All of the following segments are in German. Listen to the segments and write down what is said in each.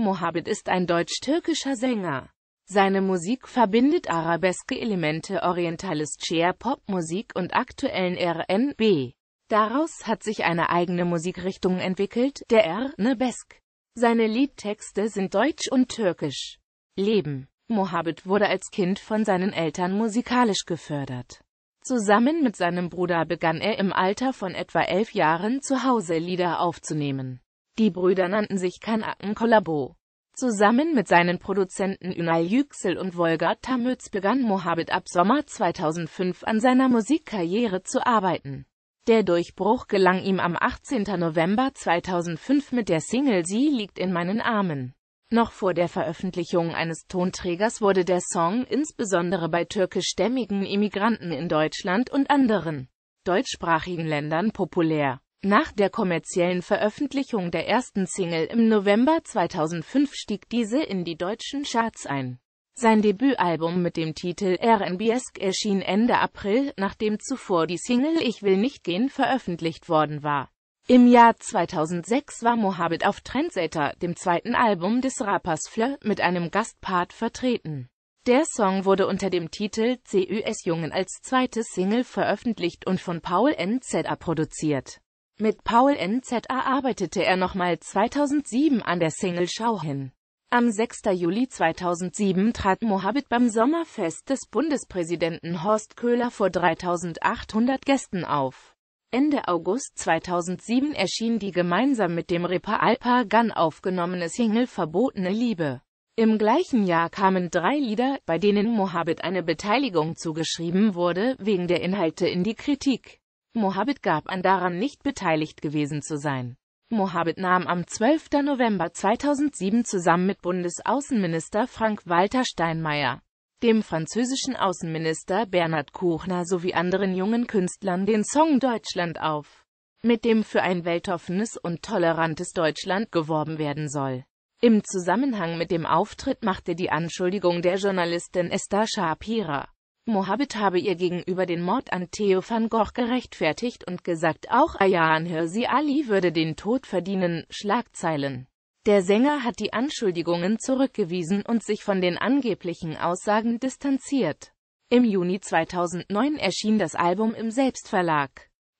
Mohammed ist ein deutsch-türkischer Sänger. Seine Musik verbindet arabeske Elemente orientales Chair-Pop-Musik und aktuellen R&B. Daraus hat sich eine eigene Musikrichtung entwickelt, der R&B-Besk. Seine Liedtexte sind deutsch und türkisch. Leben Mohammed wurde als Kind von seinen Eltern musikalisch gefördert. Zusammen mit seinem Bruder begann er im Alter von etwa elf Jahren zu Hause Lieder aufzunehmen. Die Brüder nannten sich Kanaken Kollabo. Zusammen mit seinen Produzenten Ünal Yüksel und Volga Tamöz begann Mohammed ab Sommer 2005 an seiner Musikkarriere zu arbeiten. Der Durchbruch gelang ihm am 18. November 2005 mit der Single Sie liegt in meinen Armen. Noch vor der Veröffentlichung eines Tonträgers wurde der Song insbesondere bei türkischstämmigen Immigranten in Deutschland und anderen deutschsprachigen Ländern populär. Nach der kommerziellen Veröffentlichung der ersten Single im November 2005 stieg diese in die deutschen Charts ein. Sein Debütalbum mit dem Titel RNBesk erschien Ende April, nachdem zuvor die Single Ich will nicht gehen veröffentlicht worden war. Im Jahr 2006 war Mohammed auf Trendsetter, dem zweiten Album des Rappers Fleur, mit einem Gastpart vertreten. Der Song wurde unter dem Titel CÜS Jungen als zweite Single veröffentlicht und von Paul NZA produziert. Mit Paul NZA arbeitete er nochmal 2007 an der Single Schau hin. Am 6. Juli 2007 trat Mohammed beim Sommerfest des Bundespräsidenten Horst Köhler vor 3800 Gästen auf. Ende August 2007 erschien die gemeinsam mit dem Ripper Alpa Gun aufgenommene Single Verbotene Liebe. Im gleichen Jahr kamen drei Lieder, bei denen Mohammed eine Beteiligung zugeschrieben wurde, wegen der Inhalte in die Kritik. Mohammed gab an daran nicht beteiligt gewesen zu sein. Mohammed nahm am 12. November 2007 zusammen mit Bundesaußenminister Frank-Walter Steinmeier, dem französischen Außenminister Bernhard Kuchner sowie anderen jungen Künstlern den Song Deutschland auf, mit dem für ein weltoffenes und tolerantes Deutschland geworben werden soll. Im Zusammenhang mit dem Auftritt machte die Anschuldigung der Journalistin Esther Shapira Mohammed habe ihr gegenüber den Mord an Theo van Gogh gerechtfertigt und gesagt, auch Ayaan Hirsi Ali würde den Tod verdienen, Schlagzeilen. Der Sänger hat die Anschuldigungen zurückgewiesen und sich von den angeblichen Aussagen distanziert. Im Juni 2009 erschien das Album im Selbstverlag.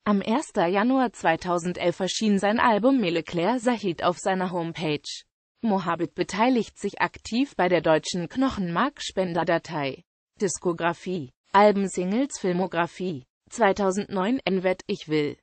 Am 1. Januar 2011 erschien sein Album Meleclair Sahid auf seiner Homepage. Mohabit beteiligt sich aktiv bei der deutschen Knochenmarkspenderdatei. Diskografie Alben Singles Filmografie 2009 Envet Ich will